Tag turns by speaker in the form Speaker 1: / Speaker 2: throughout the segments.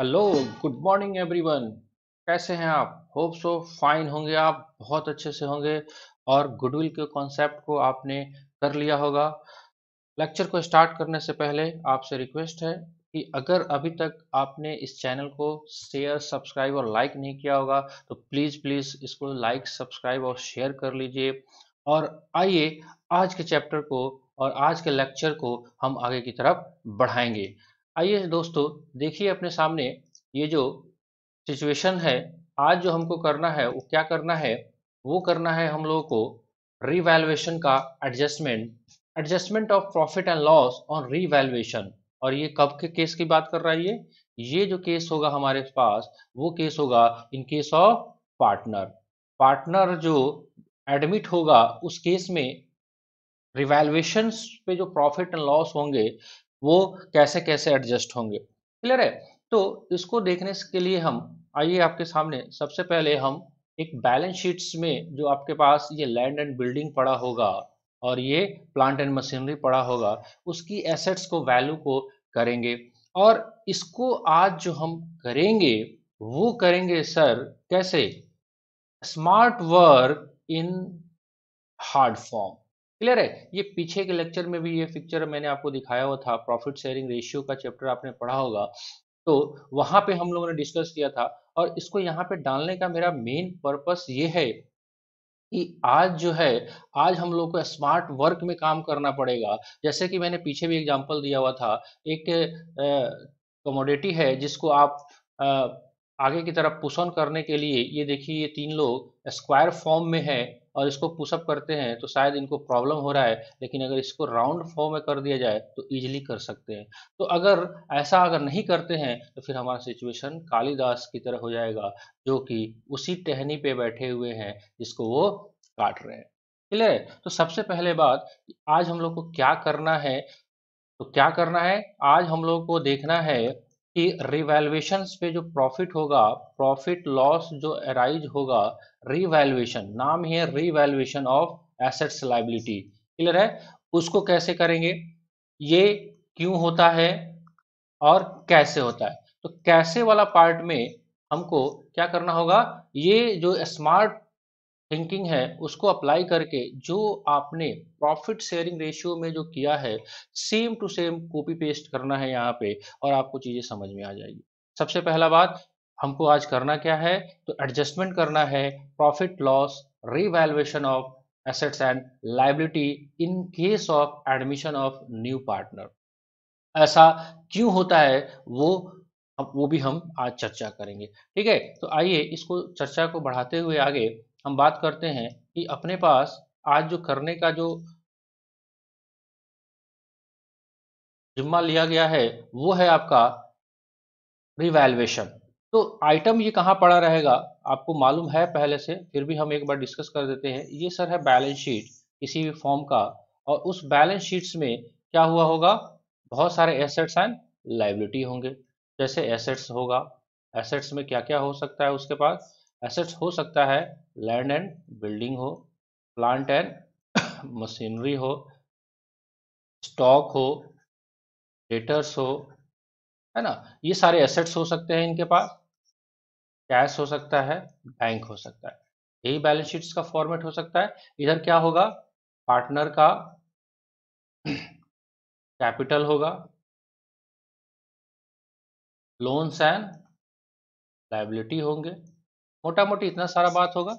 Speaker 1: hello good morning everyone कैसे हैं आप होप सो फाइन होंगे आप बहुत अच्छे से होंगे और गुडविल के कॉन्सेप्ट को आपने कर लिया होगा लेक्चर को स्टार्ट करने से पहले आपसे रिक्वेस्ट है कि अगर अभी तक आपने इस चैनल को शेयर सब्सक्राइब और लाइक नहीं किया होगा तो प्लीज़ प्लीज़ इसको लाइक सब्सक्राइब और शेयर कर लीजिए और आइए आज के चैप्टर को और आज के लेक्चर को हम आगे की तरफ बढ़ाएंगे आइए दोस्तों देखिए अपने सामने ये जो सिचुएशन है आज जो हमको करना है वो क्या करना है वो करना है हम लोगों को रिवैल्युएशन का adjustment adjustment of profit and loss on revaluation और ये कब के केस की बात कर रहा है ये ये जो केस होगा हमारे पास वो केस होगा in case of partner partner जो एडमिट होगा उस केस में रिवैल्युएशन पे जो प्रॉफिट एंड लॉस होंगे वो कैसे कैसे एडजस्ट होंगे क्लियर है तो इसको देखने के लिए हम आइए आपके सामने सबसे पहले हम एक बैलेंस शीट्स में जो आपके पास ये लैंड एंड बिल्डिंग पड़ा होगा और ये प्लांट एंड मशीनरी पड़ा होगा उसकी एसेट्स को वैल्यू को करेंगे और इसको आज जो हम करेंगे वो करेंगे सर कैसे smart work in hard form clear है ये पीछे के लेक्चर में भी ये पिक्चर मैंने आपको दिखाया हुआ था प्रॉफिट शेयरिंग रेशियो का चैप्टर आपने पढ़ा होगा तो वहां पे हम लोगों ने डिस्कस किया था और इसको यहाँ पे डालने का मेरा मेन पर्पस ये है कि आज जो है आज हम लोग को स्मार्ट वर्क में काम करना पड़ेगा जैसे कि मैंने पीछे भी एग्जाम्पल दिया हुआ था एक कमोडिटी है जिसको आप आ, आगे की तरफ पुशन करने के लिए ये देखिए ये तीन लोग स्क्वायर फॉर्म में है और इसको पुशअप करते हैं तो शायद इनको प्रॉब्लम हो रहा है लेकिन अगर इसको राउंड फॉर्म में कर दिया जाए तो ईजिली कर सकते हैं तो अगर ऐसा अगर नहीं करते हैं तो फिर हमारा सिचुएशन कालिदास की तरह हो जाएगा जो कि उसी टहनी पे बैठे हुए हैं जिसको वो काट रहे हैं क्लियर तो सबसे पहले बात आज हम लोग को क्या करना है तो क्या करना है आज हम लोग को देखना है कि रिवैल्यूएशन पे जो प्रॉफिट होगा प्रॉफिट लॉस जो अराइज होगा रिवैल्यूएशन नाम ही है revaluation of assets liability clear है उसको कैसे करेंगे ये क्यों होता है और कैसे होता है तो कैसे वाला पार्ट में हमको क्या करना होगा ये जो स्मार्ट थिंकिंग है उसको अप्लाई करके जो आपने प्रॉफिट शेयरिंग रेशियो में जो किया है same to same copy paste करना है यहाँ पे और आपको चीज़ें समझ में आ जाएगी सबसे पहला बात हमको आज करना क्या है तो एडजस्टमेंट करना है profit loss revaluation of assets and liability in case of admission of new partner ऐसा क्यों होता है वो वो भी हम आज चर्चा करेंगे ठीक है तो आइए इसको चर्चा को बढ़ाते हुए आगे हम बात करते हैं कि अपने पास आज जो करने का जो जिम्मा लिया गया है वो है आपका रिवैल्युएशन तो आइटम ये कहाँ पड़ा रहेगा आपको मालूम है पहले से फिर भी हम एक बार डिस्कस कर देते हैं ये सर है बैलेंस शीट किसी भी फॉर्म का और उस बैलेंस शीट्स में क्या हुआ होगा बहुत सारे एसेट्स एंड लाइबिलिटी होंगे जैसे एसेट्स होगा एसेट्स में क्या क्या हो सकता है उसके पास एसेट्स हो सकता है लैंड एंड बिल्डिंग हो प्लांट एंड मशीनरी हो स्टॉक हो डेटर्स हो है ना ये सारे एसेट्स हो सकते हैं इनके पास कैश हो सकता है बैंक हो सकता है यही बैलेंस शीट्स का फॉर्मेट हो सकता है इधर क्या होगा पार्टनर का
Speaker 2: कैपिटल होगा
Speaker 1: लोन्स एंड लाइबिलिटी होंगे मोटा मोटी इतना सारा बात होगा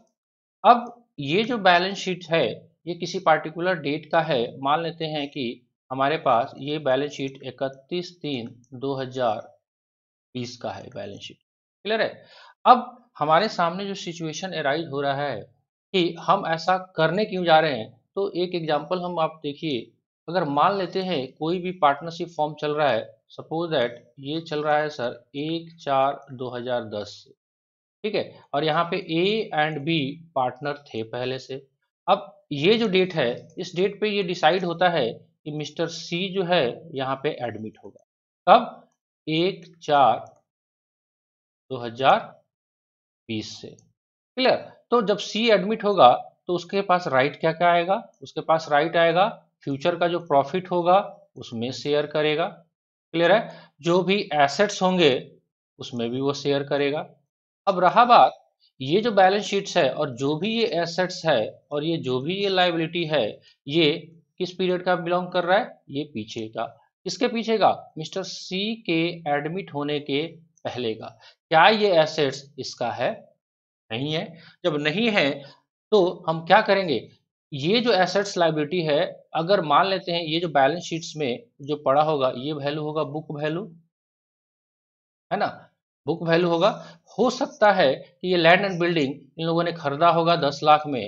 Speaker 1: अब ये जो बैलेंस शीट है ये किसी पार्टिकुलर डेट का है मान लेते हैं कि हमारे पास ये बैलेंस शीट इकतीस तीन दो हजार बीस का है बैलेंस शीट क्लियर है अब हमारे सामने जो सिचुएशन एराइज हो रहा है कि हम ऐसा करने क्यों जा रहे हैं तो एक एग्जाम्पल हम आप देखिए अगर मान लेते हैं कोई भी पार्टनरशिप फॉर्म चल रहा है सपोज दैट ये चल रहा है सर एक चार दो हजार दस से ठीक है और यहाँ पे ए एंड बी पार्टनर थे पहले से अब ये जो डेट है इस डेट पे ये डिसाइड होता है कि मिस्टर सी जो है यहाँ पे एडमिट होगा कब एक चार 2020 से क्लियर तो जब सी एडमिट होगा तो उसके पास राइट क्या क्या आएगा उसके पास राइट आएगा फ्यूचर का जो प्रॉफिट होगा उसमें शेयर करेगा क्लियर है जो भी एसेट्स होंगे उसमें भी वो शेयर करेगा अब रहा बात ये जो बैलेंस शीट्स है और जो भी ये एसेट्स है और ये जो भी ये लाइबिलिटी है ये किस पीरियड का बिलोंग कर रहा है ये पीछे का किसके पीछे का मिस्टर सी के एडमिट होने के पहले का क्या ये एसेट्स इसका है नहीं है जब नहीं है तो हम क्या करेंगे ये जो एसेट्स लाइबिलिटी है अगर मान लेते हैं ये जो बैलेंस शीट्स में जो पड़ा होगा ये वैल्यू होगा बुक वैल्यू है ना बुक वैल्यू होगा हो सकता है कि ये लैंड एंड बिल्डिंग इन लोगों ने खरीदा होगा दस लाख में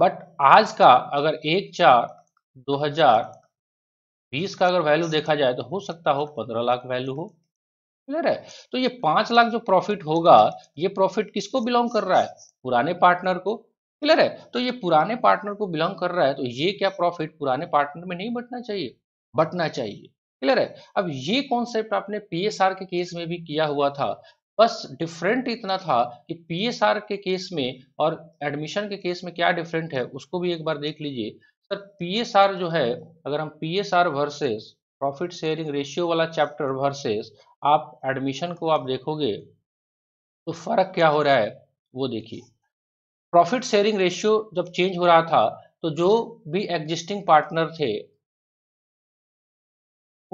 Speaker 1: बट आज का अगर एक चार 2020 का अगर वैल्यू देखा जाए तो हो सकता हो पंद्रह लाख वैल्यू हो क्लियर है तो ये पांच लाख जो प्रॉफिट होगा ये प्रॉफिट किसको बिलोंग कर रहा है पुराने पार्टनर को क्लियर है तो ये पुराने पार्टनर को बिलोंग कर रहा है तो ये क्या प्रॉफिट पुराने पार्टनर में नहीं बटना चाहिए बटना चाहिए क्लियर है अब ये कॉन्सेप्ट आपने पीएसआर के केस में भी किया हुआ था बस डिफरेंट इतना था कि पीएसआर के केस में और एडमिशन के केस में क्या डिफरेंट है उसको भी एक बार देख लीजिए सर पीएसआर जो है अगर हम PSR versus profit sharing ratio वाला चैप्टर वर्सेस आप एडमिशन को आप देखोगे तो फर्क क्या हो रहा है वो देखिए प्रॉफिट शेयरिंग रेशियो जब चेंज हो रहा था तो जो भी एग्जिस्टिंग पार्टनर थे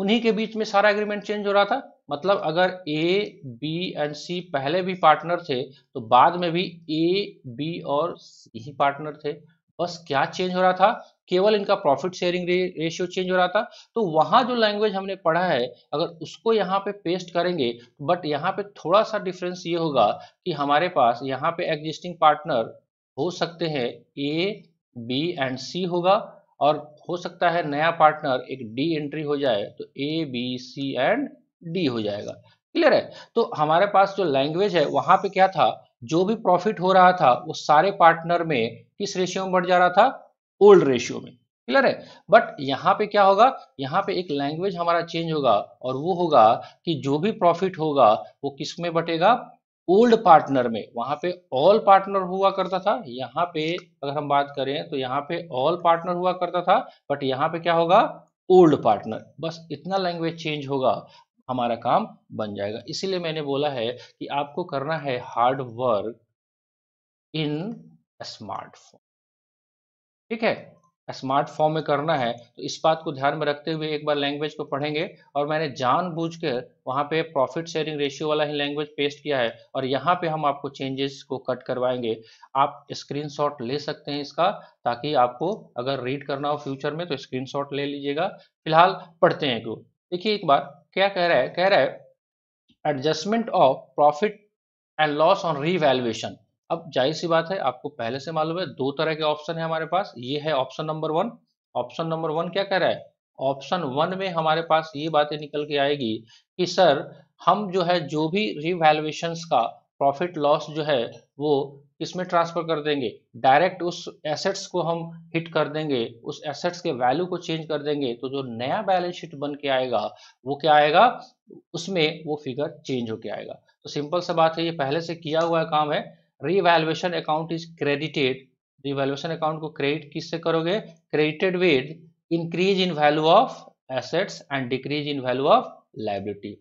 Speaker 1: उन्हीं के बीच में सारा एग्रीमेंट चेंज हो रहा था मतलब अगर ए बी एंड सी पहले भी पार्टनर थे तो बाद में भी ए बी और सी ही पार्टनर थे बस क्या चेंज हो रहा था केवल इनका प्रॉफिट शेयरिंग रेशियो चेंज हो रहा था तो वहां जो लैंग्वेज हमने पढ़ा है अगर उसको यहाँ पे पेस्ट करेंगे बट यहाँ पे थोड़ा सा डिफरेंस ये होगा कि हमारे पास यहाँ पे एग्जिस्टिंग पार्टनर हो सकते हैं ए बी एंड सी होगा और हो सकता है नया पार्टनर एक डी एंट्री हो जाए तो A B C and D हो जाएगा क्लियर है तो हमारे पास जो लैंग्वेज है वहां पे क्या था जो भी प्रॉफिट हो रहा था वो सारे पार्टनर में किस रेशियो में बढ़ जा रहा था ओल्ड रेशियो में क्लियर है बट यहाँ पे क्या होगा यहाँ पे एक लैंग्वेज हमारा चेंज होगा और वो होगा कि जो भी प्रॉफिट होगा वो किस में बटेगा ओल्ड पार्टनर में वहां पे ऑल पार्टनर हुआ करता था यहाँ पे अगर हम बात करें तो यहाँ पे ऑल पार्टनर हुआ करता था बट यहाँ पे क्या होगा ओल्ड पार्टनर बस इतना लैंग्वेज चेंज होगा हमारा काम बन जाएगा इसीलिए मैंने बोला है कि आपको करना है हार्ड वर्क इन स्मार्टफोन ठीक है स्मार्ट फॉर्म में करना है तो इस बात को ध्यान में रखते हुए एक बार लैंग्वेज को पढ़ेंगे और मैंने बूझ कर वहाँ पे प्रॉफिट शेयरिंग रेशियो वाला ही लैंग्वेज पेस्ट किया है और यहाँ पे हम आपको चेंजेस को कट करवाएंगे आप स्क्रीनशॉट ले सकते हैं इसका ताकि आपको अगर रीड करना हो फ्यूचर में तो स्क्रीन ले लीजिएगा फिलहाल पढ़ते हैं क्यों देखिए एक बार क्या कह रहा है कह रहा है adjustment of profit and loss on revaluation अब जाहिर सी बात है आपको पहले से मालूम है दो तरह के ऑप्शन है हमारे पास ये है option number one option number one क्या कह रहा है ऑप्शन वन में हमारे पास ये बातें निकल के आएगी कि सर हम जो है जो भी रिवैल्युएशन का प्रॉफिट लॉस जो है वो किसमें ट्रांसफर कर देंगे डायरेक्ट उस एसेट्स को हम हिट कर देंगे उस एसेट्स के वैल्यू को चेंज कर देंगे तो जो नया बैलेंस शीट बन के आएगा वो क्या आएगा उसमें वो फिगर चेंज होके आएगा तो सिंपल सा बात है ये पहले से किया हुआ काम है revaluation account is credited revaluation account को क्रेडिट किससे करोगे credited with increase in value of assets and decrease in value of liability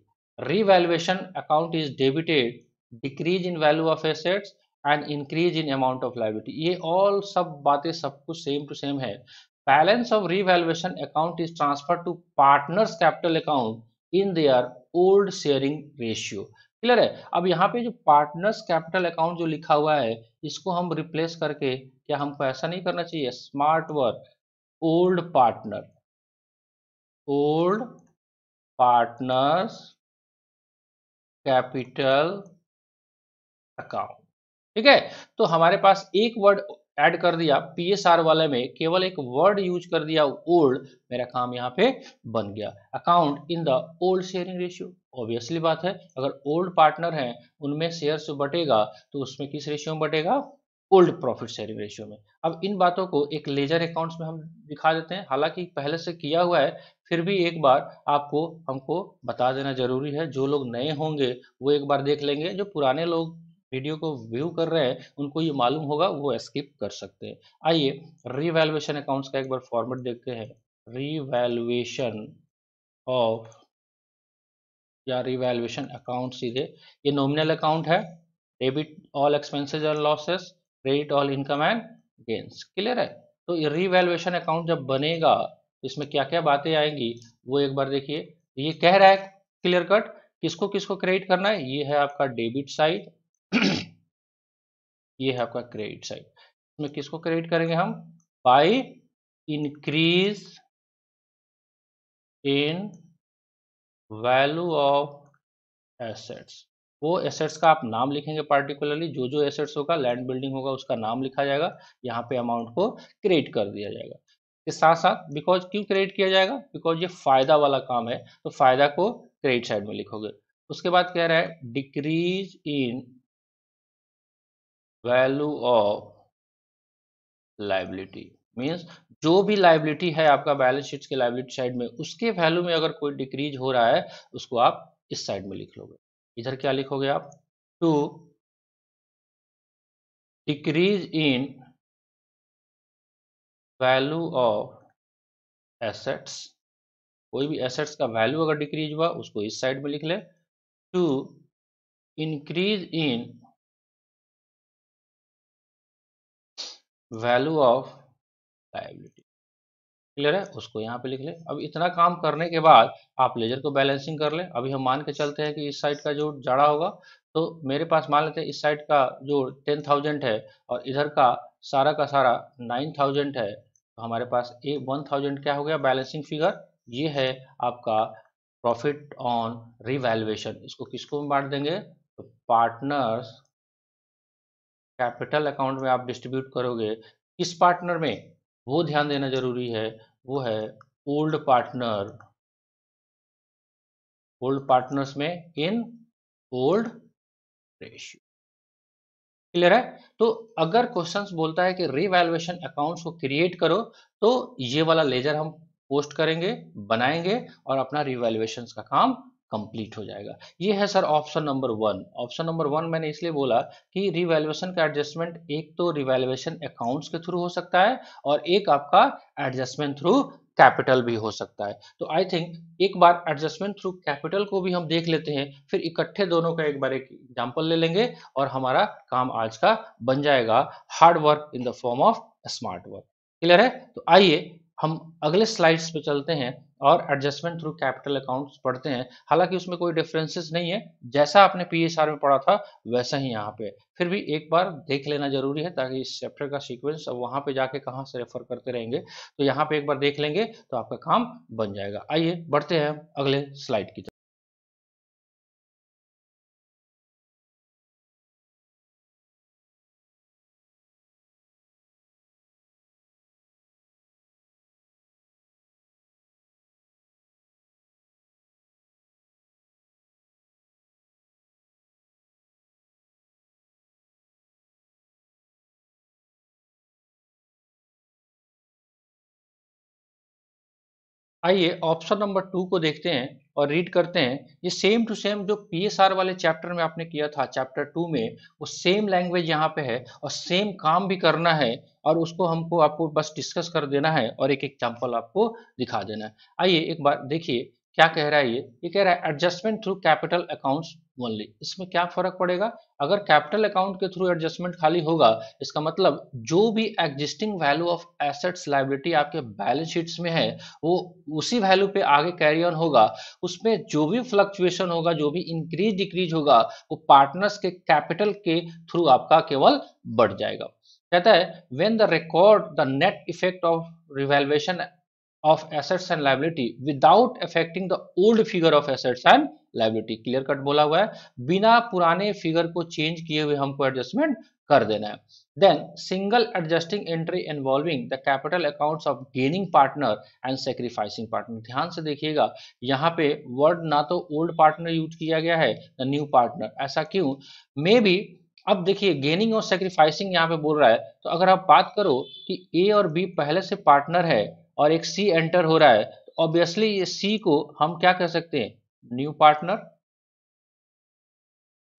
Speaker 1: revaluation account is debited decrease in value of assets and increase in amount of liability ये all सब बातें सब कुछ same to same है balance of revaluation account is transfer to partners capital account in their old sharing ratio clear है अब यहाँ पे जो पार्टनर्स कैपिटल अकाउंट जो लिखा हुआ है इसको हम रिप्लेस करके क्या हमको ऐसा नहीं करना चाहिए smart work old partner old partners capital account ठीक है तो हमारे पास एक वर्ड ऐड कर दिया पीएसआर वाले में केवल एक वर्ड यूज कर दिया ओल्ड मेरा काम यहाँ पे बन गया account in the old sharing ratio obviously बात है अगर ओल्ड पार्टनर हैं उनमें शेयर बटेगा तो उसमें किस रेशियो में बटेगा ओल्ड प्रॉफिट शेयरिंग रेशियो में अब इन बातों को एक लेजर अकाउंट्स में हम दिखा देते हैं हालांकि पहले से किया हुआ है फिर भी एक बार आपको हमको बता देना जरूरी है जो लोग नए होंगे वो एक बार देख लेंगे जो पुराने लोग वीडियो को व्यू कर रहे हैं उनको ये मालूम होगा वो स्किप कर सकते हैं आइए रिवैल्युएशन अकाउंट्स का एक बार फॉर्मेट देखते हैं रिवैल्युएशन ऑफ या रिवैल्युएशन अकाउंट सीधे ये नॉमिनल अकाउंट है debit all expenses and losses credit all income and gains clear है तो ये रिवैल्युएशन अकाउंट जब बनेगा इसमें क्या क्या बातें आएंगी वो एक बार देखिए ये कह रहा है क्लियर कट किसको किसको क्रेडिट करना है ये है आपका डेबिट साइड ये है आपका क्रेडिट साइड इसमें किसको क्रेडिट करेंगे हम by increase in value of assets वो एसेट्स का आप नाम लिखेंगे पार्टिकुलरली जो जो एसेट्स होगा लैंड बिल्डिंग होगा उसका नाम लिखा जाएगा यहाँ पे अमाउंट को क्रेडिट कर दिया जाएगा इसके साथ साथ बिकॉज क्यों क्रेडिट किया जाएगा बिकॉज ये फायदा वाला काम है तो फायदा को क्रेडिट साइड में लिखोगे उसके बाद कह रहा है decrease in value of liability means जो भी लाइबिलिटी है आपका बैलेंस शीट के लाइबिलिटी साइड में उसके वैल्यू में अगर कोई डिक्रीज हो रहा है उसको आप इस साइड में लिख लोगे इधर क्या लिखोगे आप to
Speaker 2: decrease in value of assets कोई भी एसेट्स का वैल्यू अगर डिक्रीज हुआ उसको इस साइड में लिख ले to increase in value of liability
Speaker 1: clear है उसको यहाँ पे लिख ले अब इतना काम करने के बाद आप लेजर को बैलेंसिंग कर ले अभी हम मान के चलते हैं कि इस साइड का जो जाड़ा होगा तो मेरे पास मान लेते हैं इस साइड का जो टेन थाउजेंड है और इधर का सारा का सारा नाइन थाउजेंड है तो हमारे पास ए वन थाउजेंड क्या हो गया बैलेंसिंग फिगर ये है आपका प्रॉफिट ऑन रिवैल्यूएशन इसको किसको में बांट देंगे तो पार्टनर्स कैपिटल अकाउंट में आप डिस्ट्रीब्यूट करोगे किस पार्टनर में वो ध्यान देना जरूरी है वो है ओल्ड पार्टनर ओल्ड पार्टनर्स में इन ओल्ड रेशियो क्लियर है तो अगर क्वेश्चंस बोलता है कि रिवैल्युएशन अकाउंट्स को क्रिएट करो तो ये वाला लेजर हम पोस्ट करेंगे बनाएंगे और अपना रिवैल्युएशन का काम कंप्लीट हो जाएगा ये है sir option number one option number one मैंने इसलिए बोला कि रिवेल्युएशन का एडजस्टमेंट एक तो रिवेल्युएशन अकाउंट्स के थ्रू हो सकता है और एक आपका एडजस्टमेंट थ्रू कैपिटल भी हो सकता है तो आई थिंक एक बार एडजस्टमेंट थ्रू कैपिटल को भी हम देख लेते हैं फिर इकट्ठे दोनों का एक बार एक एग्जाम्पल ले लेंगे और हमारा काम आज का बन जाएगा hard work in the form of smart work clear है तो आइए हम अगले स्लाइड्स पे चलते हैं और एडजस्टमेंट थ्रू कैपिटल अकाउंट्स पढ़ते हैं हालांकि उसमें कोई डिफरेंसेस नहीं है जैसा आपने पीएसआर में पढ़ा था वैसा ही यहाँ पे फिर भी एक बार देख लेना जरूरी है ताकि इस चैप्टर का सीक्वेंस अब वहां पे जाके कहाँ से रेफर करते रहेंगे तो यहाँ पे एक बार देख लेंगे तो आपका काम बन जाएगा आइए बढ़ते हैं अगले स्लाइड की आइए ऑप्शन नंबर टू को देखते हैं और रीड करते हैं ये सेम टू सेम जो पीएसआर वाले चैप्टर में आपने किया था चैप्टर टू में वो सेम लैंग्वेज यहाँ पे है और सेम काम भी करना है और उसको हमको आपको बस डिस्कस कर देना है और एक एग्जाम्पल आपको दिखा देना है आइए एक बार देखिए क्या कह रहा है ये ये कह रहा है adjustment through capital accounts only इसमें क्या फर्क पड़ेगा अगर कैपिटल अकाउंट के थ्रू एडजस्टमेंट खाली होगा इसका मतलब जो भी existing value of assets liability आपके बैलेंस शीट्स में है वो उसी वैल्यू पे आगे कैरी ऑन होगा उसमें जो भी फ्लक्चुएशन होगा जो भी इंक्रीज डिक्रीज होगा वो पार्टनर्स के कैपिटल के थ्रू आपका केवल बढ़ जाएगा कहता है when the record the net effect of revaluation of assets and liability without affecting the old figure of assets and liability clear cut बोला हुआ है बिना पुराने फिगर को चेंज किए हुए हमको एडजस्टमेंट कर देना है then single adjusting entry involving the capital accounts of gaining partner and sacrificing partner ध्यान से देखिएगा यहाँ पे वर्ड ना तो ओल्ड पार्टनर यूज किया गया है ना न्यू पार्टनर ऐसा क्यों मे बी अब देखिए गेनिंग और सेक्रीफाइसिंग यहाँ पे बोल रहा है तो अगर आप बात करो कि ए और बी पहले से पार्टनर है और एक सी एंटर हो रहा है तो ऑब्वियसली ये सी को हम क्या कह सकते हैं न्यू पार्टनर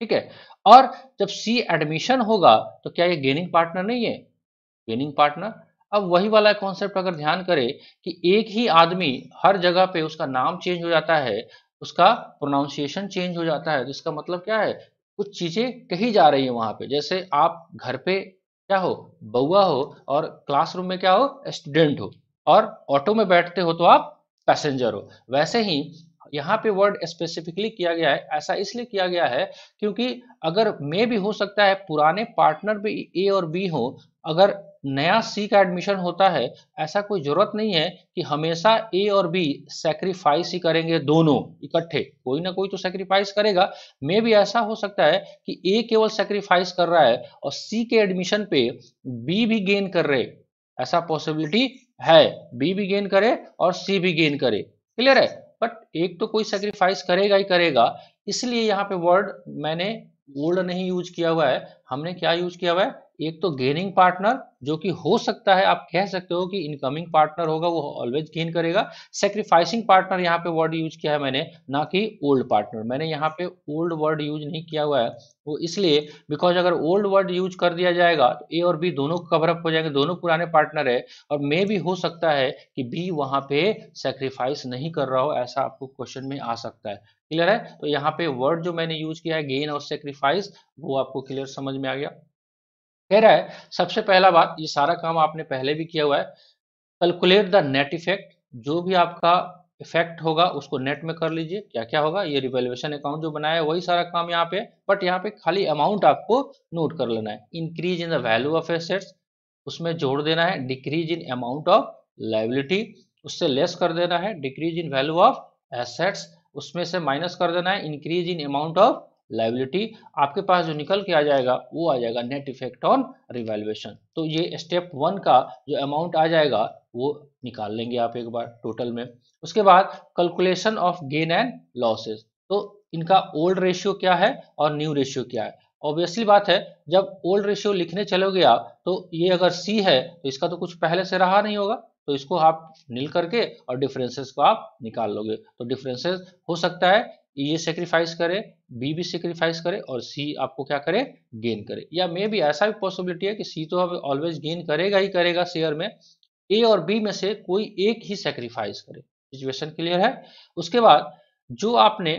Speaker 1: ठीक है और जब सी एडमिशन होगा तो क्या ये गेनिंग पार्टनर नहीं है गेनिंग पार्टनर अब वही वाला कॉन्सेप्ट अगर ध्यान करें कि एक ही आदमी हर जगह पे उसका नाम चेंज हो जाता है उसका प्रोनाउंसिएशन चेंज हो जाता है तो इसका मतलब क्या है कुछ चीजें कही जा रही है वहां पे जैसे आप घर पे क्या हो बउआ हो और क्लासरूम में क्या हो स्टूडेंट हो और ऑटो में बैठते हो तो आप पैसेंजर हो वैसे ही यहाँ पे वर्ड स्पेसिफिकली किया गया है ऐसा इसलिए किया गया है क्योंकि अगर मे भी हो सकता है पुराने पार्टनर भी ए और बी हो अगर नया सी का एडमिशन होता है ऐसा कोई जरूरत नहीं है कि हमेशा ए और बी सेक्रीफाइस ही करेंगे दोनों इकट्ठे कोई ना कोई तो सेक्रीफाइस करेगा मे भी ऐसा हो सकता है कि ए केवल सेक्रीफाइस कर रहा है और सी के एडमिशन पे बी भी गेन कर रहे ऐसा पॉसिबिलिटी है बी भी गेन करे और सी भी गेन करे क्लियर है बट एक तो कोई सेक्रीफाइस करेगा ही करेगा इसलिए यहाँ पे वर्ड मैंने वर्ड नहीं यूज किया हुआ है हमने क्या यूज किया हुआ है एक तो गेनिंग पार्टनर जो कि हो सकता है आप कह सकते हो कि इनकमिंग पार्टनर होगा वो ऑलवेज गेन करेगा सेक्रीफाइसिंग पार्टनर यहाँ पे वर्ड यूज किया है मैंने ना कि ओल्ड पार्टनर मैंने यहाँ पे ओल्ड वर्ड यूज नहीं किया हुआ है वो तो इसलिए बिकॉज अगर ओल्ड वर्ड यूज कर दिया जाएगा तो ए और बी दोनों कवरअप हो जाएंगे दोनों पुराने पार्टनर है और मे भी हो सकता है कि बी वहाँ पे सेक्रीफाइस नहीं कर रहा हो ऐसा आपको क्वेश्चन में आ सकता है क्लियर है तो यहाँ पे वर्ड जो मैंने यूज किया है गेन और सेक्रीफाइस वो आपको क्लियर समझ में आ गया कह रहा है सबसे पहला बात ये सारा काम आपने पहले भी किया हुआ है कैलकुलेट द नेट इफेक्ट जो भी आपका इफेक्ट होगा उसको नेट में कर लीजिए क्या क्या होगा ये रिवेल्युएशन अकाउंट जो बनाया है वही सारा काम यहाँ पे बट यहाँ पे खाली अमाउंट आपको नोट कर लेना है increase in the value of assets उसमें जोड़ देना है decrease in amount of liability उससे लेस कर देना है decrease in value of assets उसमें से माइनस कर देना है increase in amount of liability आपके पास जो निकल के आ जाएगा वो आ जाएगा नेट इफेक्ट ऑन रिवेल्युएशन तो ये स्टेप वन का जो अमाउंट आ जाएगा वो निकाल लेंगे आप एक बार टोटल में उसके बाद calculation of gain and losses तो इनका ओल्ड रेशियो क्या है और न्यू रेशियो क्या है ऑब्वियसली बात है जब ओल्ड रेशियो लिखने चलोगे आप तो ये अगर सी है तो इसका तो कुछ पहले से रहा नहीं होगा तो इसको आप नील करके और डिफरेंसेस को आप निकाल लोगे तो डिफरेंसेस हो सकता है ये सेक्रीफाइस करे बी भी सेक्रीफाइस करे और सी आपको क्या करे गेन करे या मे भी ऐसा भी पॉसिबिलिटी है कि सी तो अब ऑलवेज गेन करेगा ही करेगा शेयर में ए और बी में से कोई एक ही सेक्रीफाइस करे सिचुएशन क्लियर है उसके बाद जो आपने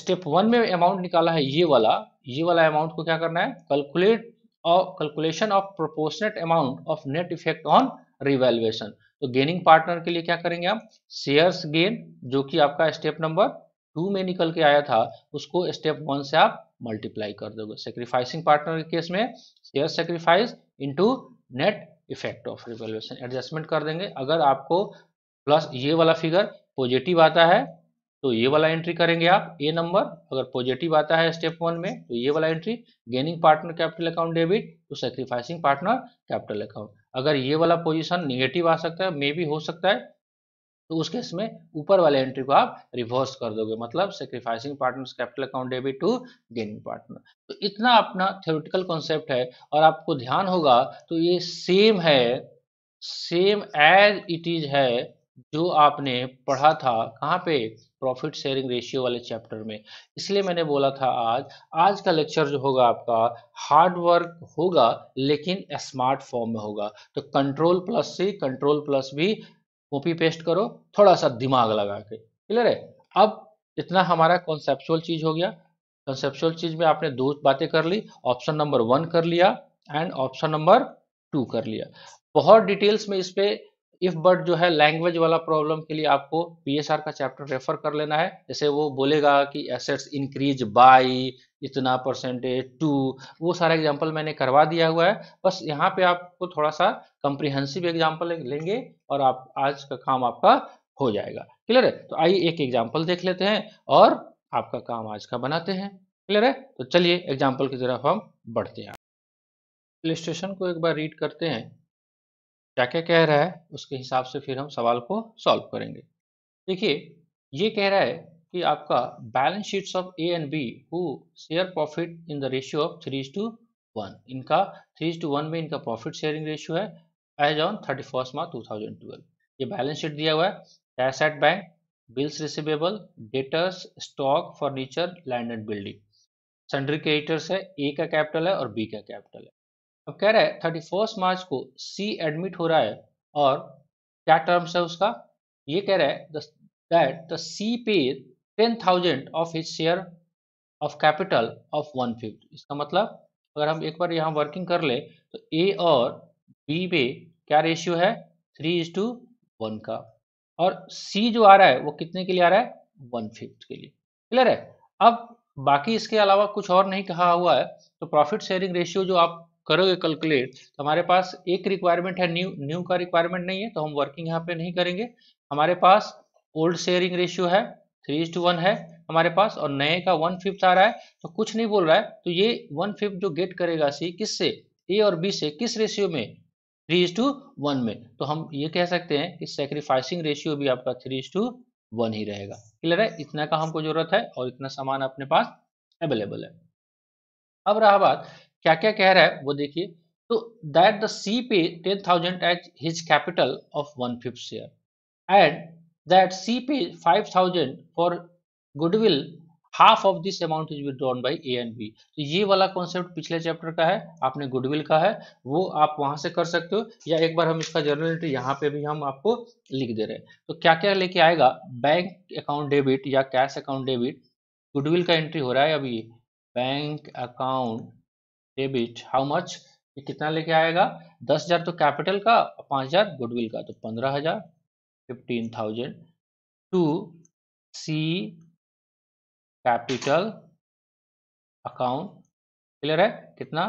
Speaker 1: स्टेप वन में अमाउंट निकाला है ये वाला ये वाला अमाउंट को क्या करना है कैलकुलेट और calculation of proportionate amount of net effect on revaluation तो गेनिंग पार्टनर के लिए क्या करेंगे आप शेयर्स गेन जो कि आपका स्टेप नंबर टू में निकल के आया था उसको स्टेप वन से आप मल्टीप्लाई कर दोगे सेक्रीफाइसिंग पार्टनर के केस में share sacrifice into net effect of revaluation adjustment कर देंगे अगर आपको प्लस ये वाला फिगर पॉजिटिव आता है तो ये वाला एंट्री करेंगे आप ए नंबर अगर पॉजिटिव आता है स्टेप वन में तो ये वाला entry gaining partner capital account debit to sacrificing partner capital account अगर ये वाला पोजिशन निगेटिव आ सकता है मे भी हो सकता है तो उस केस में ऊपर वाले एंट्री को आप रिवर्स कर दोगे मतलब sacrificing partners capital account debit to gaining partner तो इतना अपना थियोरिटिकल कॉन्सेप्ट है और आपको ध्यान होगा तो ये सेम है सेम एज इट इज है जो आपने पढ़ा था कहाँ पे प्रॉफिट शेयरिंग रेशियो वाले चैप्टर में इसलिए मैंने बोला था आज आज का लेक्चर जो होगा आपका हार्ड वर्क होगा लेकिन स्मार्ट फॉर्म में होगा तो control plus C control plus भी कॉपी पेस्ट करो थोड़ा सा दिमाग लगा के क्लियर है अब इतना हमारा कॉन्सेप्चुअल चीज हो गया कॉन्सेप्चुअल चीज में आपने दो बातें कर ली ऑप्शन नंबर वन कर लिया एंड ऑप्शन नंबर टू कर लिया बहुत डिटेल्स में इस पे इफ बट जो है लैंग्वेज वाला प्रॉब्लम के लिए आपको पीएसआर का चैप्टर रेफर कर लेना है जैसे वो बोलेगा कि एसेट्स इंक्रीज बाय इतना परसेंटेज टू वो सारा एग्जांपल मैंने करवा दिया हुआ है बस यहाँ पे आपको थोड़ा सा कंप्रिहेंसिव एग्जांपल लेंगे और आप आज का काम आपका हो जाएगा क्लियर है तो आइए एक एग्जाम्पल देख लेते हैं और आपका काम आज का बनाते हैं क्लियर है तो चलिए एग्जाम्पल की तरफ हम बढ़ते हैं लिस्टेशन को एक बार रीड करते हैं क्या क्या कह रहा है उसके हिसाब से फिर हम सवाल को सॉल्व करेंगे देखिए ये कह रहा है कि आपका balance sheets of A and B who share profit in the ratio of three two one इनका थ्री टू वन में इनका प्रॉफिट शेयरिंग रेशियो है as on thirty first March two thousand twelve ये बैलेंस शीट दिया हुआ है cash at bank bills receivable debtors stock furniture land and building sundry है A का कैपिटल है और बी का कैपिटल है अब कह रहा है थर्टी फर्स्ट मार्च को सी एडमिट हो रहा है और क्या टर्म्स है उसका ये कह रहा है that the C pay ten thousand of his share of capital of one fifth इसका मतलब अगर हम एक बार यहाँ वर्किंग कर ले तो ए और बी पे क्या रेशियो है थ्री इज टू वन का और सी जो आ रहा है वो कितने के लिए आ रहा है वन फिफ्थ के लिए क्लियर है अब बाकी इसके अलावा कुछ और नहीं कहा हुआ है तो प्रॉफिट शेयरिंग रेशियो जो आप करोगे कैलकुलेट तो हमारे पास एक रिक्वायरमेंट है न्यू न्यू का रिक्वायरमेंट नहीं है तो हम वर्किंग यहाँ पे नहीं करेंगे हमारे पास ओल्ड शेयरिंग रेशियो है थ्री टू वन है हमारे पास और नए का वन फिफ्थ आ रहा है तो कुछ नहीं बोल रहा है तो ये वन फिफ्थ जो गेट करेगा सी किससे ए और बी से किस रेशियो में थ्री टू वन में तो हम ये कह सकते हैं कि सेक्रीफाइसिंग रेशियो भी आपका थ्री टू वन ही रहेगा क्लियर है इतना का हमको जरूरत है और इतना सामान अपने पास अवेलेबल है अब रहा बात क्या क्या कह रहा है वो देखिए तो that the C pay ten thousand as his capital of one fifth share and that C pay five thousand for goodwill half of this amount is withdrawn by A and B तो ये वाला concept पिछले chapter का है आपने goodwill का है वो आप वहां से कर सकते हो या एक बार हम इसका जर्नल एंट्री यहाँ पे भी हम आपको लिख दे रहे हैं तो क्या क्या लेके आएगा बैंक अकाउंट डेबिट या कैश अकाउंट डेबिट गुडविल का एंट्री हो रहा है अभी bank account debit how much ये कितना लेके आएगा दस हजार तो कैपिटल का पांच हजार गुडविल का तो पंद्रह हजार fifteen thousand to C
Speaker 2: capital account clear है कितना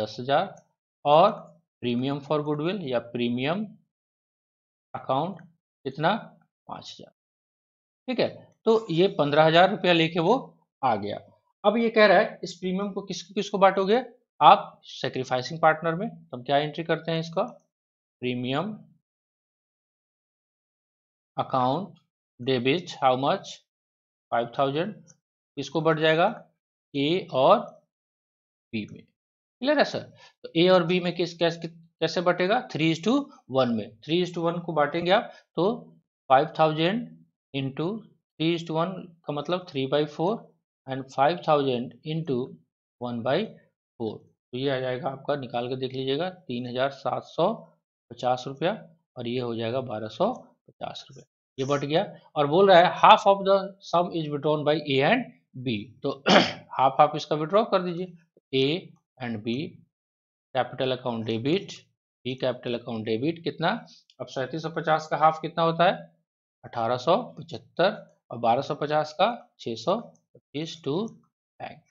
Speaker 1: दस हजार और प्रीमियम फॉर गुडविल या प्रीमियम अकाउंट कितना पांच हजार ठीक है तो ये पंद्रह हजार रुपया लेके वो आ गया अब ये कह रहा है इस प्रीमियम को किसको किसको बांटोगे आप सेक्रीफाइसिंग पार्टनर में हम क्या एंट्री करते हैं इसका premium
Speaker 2: account debit how much five
Speaker 1: thousand इसको बढ़ जाएगा ए और बी में क्लियर है सर तो ए और बी में किस कैसे कैसे बटेगा थ्री इज टू वन में थ्री इज टू वन को बांटेंगे आप तो five thousand into three is to one का मतलब three by four and five thousand into one by four तो ये आ जाएगा आपका निकाल के देख लीजिएगा तीन हज़ार सात सौ पचास रुपया और ये हो जाएगा बारह सौ पचास रुपया ये बट गया और बोल रहा है half of the sum is withdrawn by A and B तो हाफ हाफ इसका विड्रॉ कर दीजिए A and B capital account debit B capital account debit कितना अब सैंतीस सौ पचास का हाफ कितना होता है अठारह सौ पचहत्तर और बारह सौ पचास का छः सौ पच्चीस टू बैंक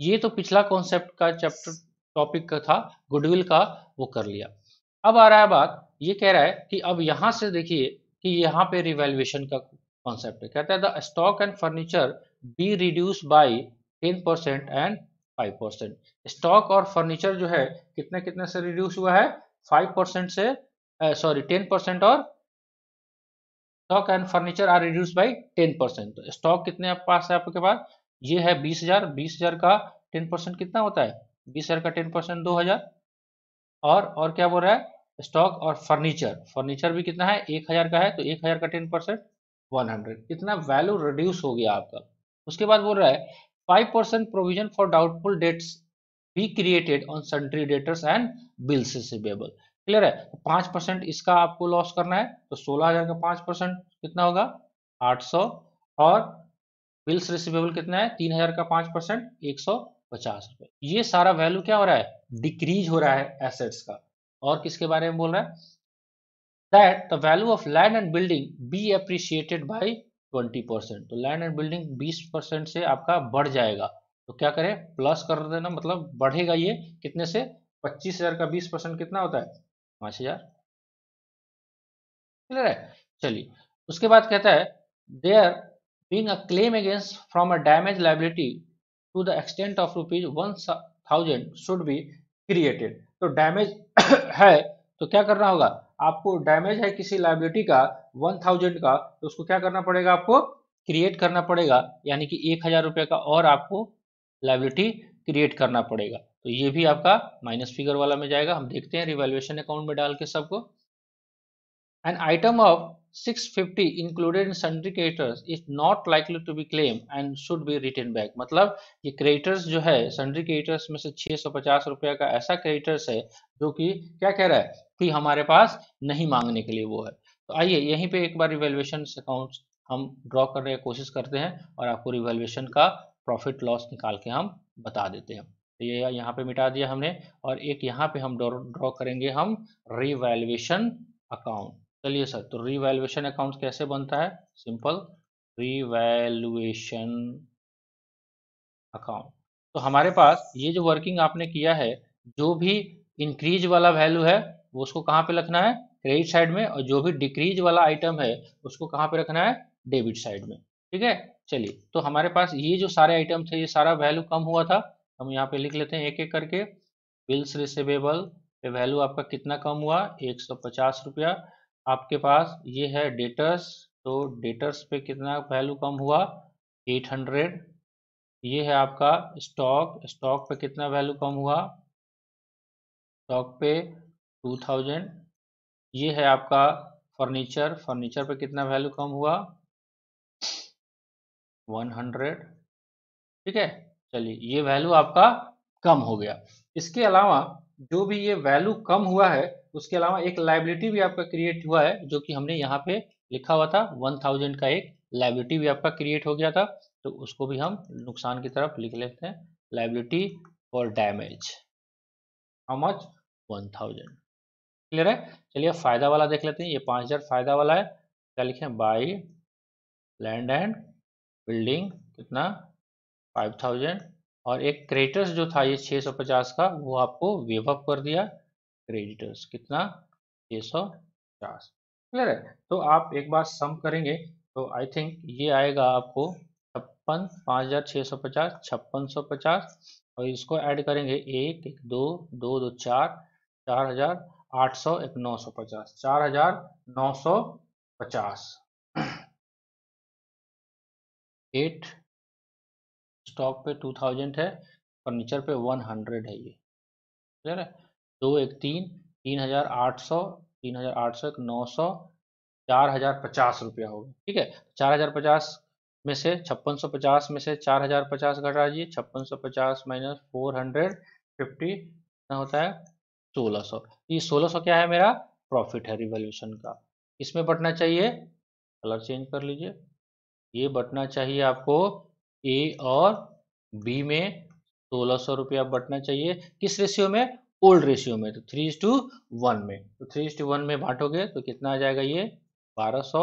Speaker 1: ये तो पिछला कॉन्सेप्ट का चैप्टर टॉपिक का था गुडविल का वो कर लिया अब आ रहा है बात ये कह रहा है कि अब यहां से देखिए कि यहाँ पे रिवेल्युएशन का कॉन्सेप्ट है कहता है the stock and furniture be reduce by ten percent and five percent stock और फर्नीचर जो है कितने कितने से रिड्यूस हुआ है फाइव परसेंट से सॉरी टेन परसेंट और stock and furniture are reduce by ten percent stock कितने पास है आपके पास ये है बीस हजार बीस हजार का टेन परसेंट कितना होता है बीस हजार का टेन परसेंट दो हजार और और क्या बोल रहा है स्टॉक और फर्नीचर फर्नीचर भी कितना है एक हजार का है तो एक हजार का टेन परसेंट वन हंड्रेड कितना वैल्यू रिड्यूस हो गया आपका उसके बाद बोल रहा है five percent provision for doubtful debts be created on sundry debtors and bills receivable clear है तो पांच परसेंट इसका आपको लॉस करना है तो सोलह हजार का पांच परसेंट कितना होगा आठ सौ और बिल्स रिसिवेबल कितना है तीन हजार का पांच परसेंट एक सौ पचास रुपए ये सारा वैल्यू क्या हो रहा है डिक्रीज हो रहा है एसेट्स का और किसके बारे में बोल रहा है that the value of land and building be appreciated by twenty percent तो लैंड एंड बिल्डिंग बीस परसेंट से आपका बढ़ जाएगा तो क्या करें प्लस कर देना मतलब बढ़ेगा ये कितने से पच्चीस हजार का बीस परसेंट कितना होता है पांच हजार क्लियर है चलिए उसके बाद कहता है there being a claim against from a damage liability to the extent of rupees one thousand should be created तो डैमेज है तो क्या करना होगा आपको डैमेज है किसी लाइबिलिटी का वन थाउजेंड का तो उसको क्या करना पड़ेगा आपको क्रिएट करना पड़ेगा यानी कि एक हजार रुपये का और आपको लाइबिलिटी क्रिएट करना पड़ेगा तो ये भी आपका माइनस फिगर वाला में जाएगा हम देखते हैं रिवेल्युएशन अकाउंट में डाल के सबको an item of 650 included in sundry creditors is not likely to be claimed and should be written back मतलब ये क्रेडिटर्स जो है सन्ड्री क्रेडिटर्स में से 650 रुपया का ऐसा क्रेडिटर्स है जो कि क्या कह रहा है कि हमारे पास नहीं मांगने के लिए वो है तो आइए यहीं पे एक बार रिवेल्युएशन अकाउंट हम ड्रॉ करने की कोशिश करते हैं और आपको रिवेल्युएशन का प्रॉफिट लॉस निकाल के हम बता देते हैं तो ये यह यहाँ पे मिटा दिया हमने और एक यहाँ पे हम ड्रॉ करेंगे हम रिवेल्युएशन अकाउंट चलिए सर तो रिवैल्युएशन अकाउंट कैसे बनता है सिंपल रिवैल्युएशन अकाउंट तो हमारे पास ये जो वर्किंग आपने किया है जो भी इंक्रीज वाला वैल्यू है वो उसको कहाँ पे रखना है क्रेडिट साइड में और जो भी डिक्रीज वाला आइटम है उसको कहाँ पे रखना है डेबिट साइड में ठीक है चलिए तो हमारे पास ये जो सारे आइटम थे ये सारा वैल्यू कम हुआ था हम यहाँ पे लिख लेते हैं एक एक करके बिल्स रिसिवेबल वैल्यू आपका कितना कम हुआ एक सौ पचास रुपया आपके पास ये है डेटर्स तो डेटर्स पे कितना वैल्यू कम हुआ 800 ये है आपका स्टॉक स्टॉक पे कितना वैल्यू कम हुआ स्टॉक पे 2000 ये है आपका फर्नीचर फर्नीचर पे कितना वैल्यू कम हुआ 100 ठीक है चलिए ये वैल्यू आपका कम हो गया इसके अलावा जो भी ये वैल्यू कम हुआ है उसके अलावा एक लाइबिलिटी भी आपका क्रिएट हुआ है जो कि हमने यहाँ पे लिखा हुआ था वन थाउजेंड का एक लाइबिलिटी भी आपका क्रिएट हो गया था तो उसको भी हम नुकसान की तरफ लिख लेते हैं liability for damage how much one thousand clear है चलिए फायदा वाला देख लेते हैं ये पांच हजार फायदा वाला है क्या लिखे बाई लैंड एंड बिल्डिंग कितना फाइव थाउजेंड और एक क्रेडिटर्स जो था ये छह सौ पचास का वो आपको वेव अप कर दिया क्रेडिटर्स कितना छह सौ पचास क्लियर है तो आप एक बार सम करेंगे तो आई थिंक ये आएगा आपको छप्पन पाँच हज़ार छः सौ पचास छप्पन सौ पचास और इसको ऐड करेंगे एक एक दो दो दो चार चार हज़ार आठ सौ एक नौ सौ पचास चार हज़ार नौ सौ
Speaker 2: पचास एट
Speaker 1: स्टॉक पे टू थाउजेंड है फर्नीचर पे वन हंड्रेड है ये
Speaker 2: क्लियर
Speaker 1: है दो एक तीन तीन हजार आठ सौ तीन हजार आठ सौ एक नौ सौ चार हजार पचास रुपया होगा ठीक है चार हजार पचास में से छप्पन सौ पचास में से चार हजार पचास घटा दीजिए छप्पन सौ पचास माइनस फोर हंड्रेड फिफ्टी कितना होता है सोलह सौ ये सोलह सौ क्या है मेरा प्रॉफिट है रिवोल्यूशन का इसमें बटना चाहिए कलर चेंज कर लीजिए ये बटना चाहिए आपको ए और बी में सोलह सौ रुपया बटना चाहिए किस रेशियो में ओल्ड रेशियो में तो थ्री टू वन में तो थ्री टू वन में बांटोगे तो कितना आ जाएगा ये बारह सौ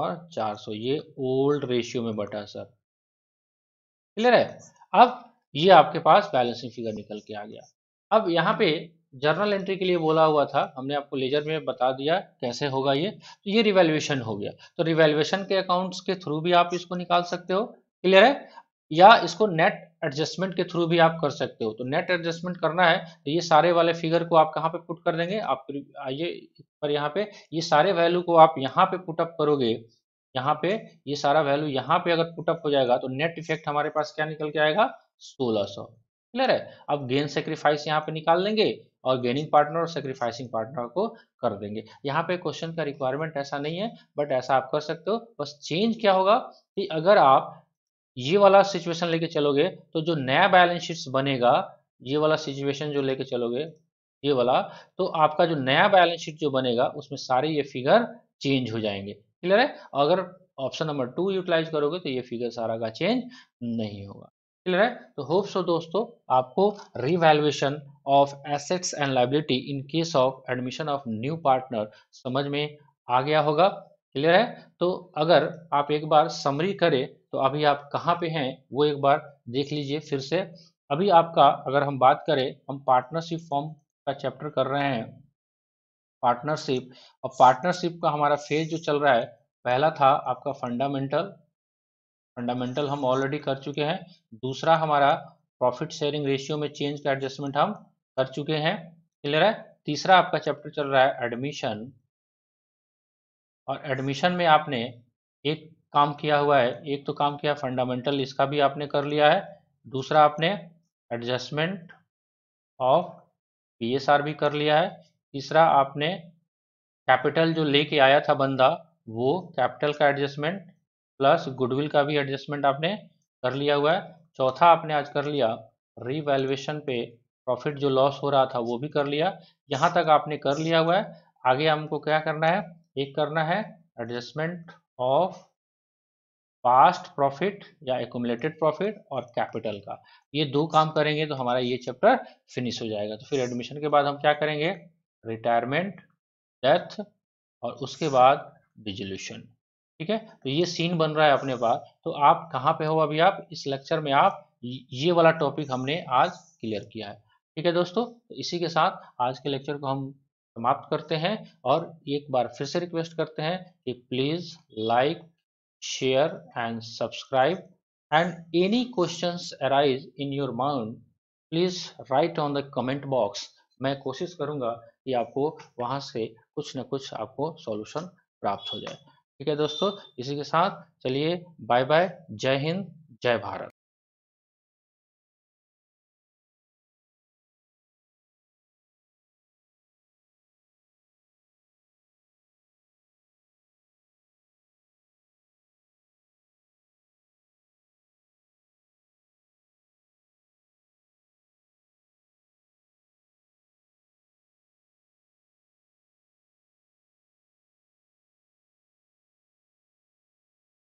Speaker 1: और चार सौ ये ओल्ड रेशियो में बटा सर क्लियर है अब ये आपके पास बैलेंसिंग फिगर निकल के आ गया अब यहाँ पे जर्नल एंट्री के लिए बोला हुआ था हमने आपको लेजर में बता दिया कैसे होगा ये तो ये रिवेल्युएशन हो गया तो रिवेल्युएशन के अकाउंट्स के थ्रू भी आप इसको निकाल सकते हो क्लियर है या इसको नेट एडजस्टमेंट के थ्रू भी आप कर सकते हो तो नेट एडजस्टमेंट करना है तो ये सारे वाले फिगर को आप कहाँ पे पुट कर देंगे आप आइए पर यहाँ पे ये सारे वैल्यू को आप यहाँ पे पुट अप करोगे यहाँ पे ये सारा वैल्यू यहाँ पे अगर पुट अप हो जाएगा तो नेट इफेक्ट हमारे पास क्या निकल के आएगा सोलह सौ क्लियर है अब गेन सेक्रीफाइस यहाँ पे निकाल लेंगे और गेनिंग पार्टनर और सेक्रीफाइसिंग पार्टनर को कर देंगे यहाँ पे क्वेश्चन का रिक्वायरमेंट ऐसा नहीं है बट ऐसा आप कर सकते हो बस चेंज क्या होगा कि अगर आप ये वाला सिचुएशन लेके चलोगे तो जो नया बैलेंस शीट्स बनेगा ये वाला सिचुएशन जो लेके चलोगे ये वाला तो आपका जो नया बैलेंस शीट जो बनेगा उसमें सारे ये फिगर चेंज हो जाएंगे क्लियर है अगर ऑप्शन नंबर टू यूटिलाइज करोगे तो ये फिगर सारा का चेंज नहीं होगा क्लियर है तो होप सो दोस्तों आपको revaluation of assets and liability in case of admission of new partner समझ में आ गया होगा क्लियर है तो अगर आप एक बार समरी करें तो अभी आप कहाँ पे हैं वो एक बार देख लीजिए फिर से अभी आपका अगर हम बात करें हम पार्टनरशिप फॉर्म का चैप्टर कर रहे हैं पार्टनरशिप और पार्टनरशिप का हमारा फेज जो चल रहा है पहला था आपका फंडामेंटल फंडामेंटल हम ऑलरेडी कर चुके हैं दूसरा हमारा प्रॉफिट शेयरिंग रेशियो में चेंज का एडजस्टमेंट हम कर चुके हैं क्लियर है तीसरा आपका चैप्टर चल रहा है एडमिशन और एडमिशन में आपने एक काम किया हुआ है एक तो काम किया फंडामेंटल इसका भी आपने कर लिया है दूसरा आपने एडजस्टमेंट ऑफ पीएसआर भी कर लिया है तीसरा आपने कैपिटल जो लेके आया था बंदा वो कैपिटल का एडजस्टमेंट प्लस गुडविल का भी एडजस्टमेंट आपने कर लिया हुआ है चौथा आपने आज कर लिया रीवैल्यूएशन पे प्रॉफिट जो लॉस हो रहा था वो भी कर लिया यहाँ तक आपने कर लिया हुआ है आगे हमको क्या करना है एक करना है एडजस्टमेंट ऑफ पास्ट प्रॉफिट या एकोमुलेटेड प्रॉफिट और कैपिटल का ये दो काम करेंगे तो हमारा ये चैप्टर फिनिश हो जाएगा तो फिर एडमिशन के बाद हम क्या करेंगे रिटायरमेंट डेथ और उसके बाद डिजोल्यूशन ठीक है तो ये सीन बन रहा है अपने पास तो आप कहाँ पे हो अभी आप इस लेक्चर में आप ये वाला टॉपिक हमने आज क्लियर किया है ठीक है दोस्तों तो इसी के साथ आज के लेक्चर को हम समाप्त करते हैं और एक बार फिर से रिक्वेस्ट करते हैं कि please like share and subscribe and any questions arise in your mind please write on the comment box मैं कोशिश करूंगा कि आपको वहां से कुछ ना कुछ आपको सॉल्यूशन प्राप्त हो जाए ठीक है दोस्तों इसी के साथ चलिए बाय बाय जय हिंद जय
Speaker 2: भारत